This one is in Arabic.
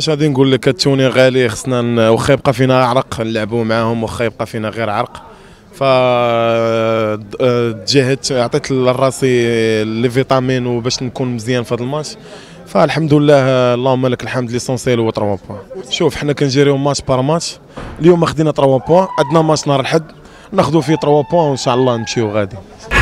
اش غادي نقول لك التوني غالي خصنا واخا يبقى فينا عرق نلعبوا معاهم واخا يبقى فينا غير عرق ف تجاهدت عطيت لراسي لي فيتامين وباش نكون مزيان في هذا الماتش فالحمد لله اللهم لك الحمد ليسونسيال هو 3 بوان شوف حنا كنجريو ماتش بار ماتش اليوم خدينا 3 بوان عندنا ماتش نهار الحد ناخذوا فيه 3 بوان وان شاء الله نمشيو غادي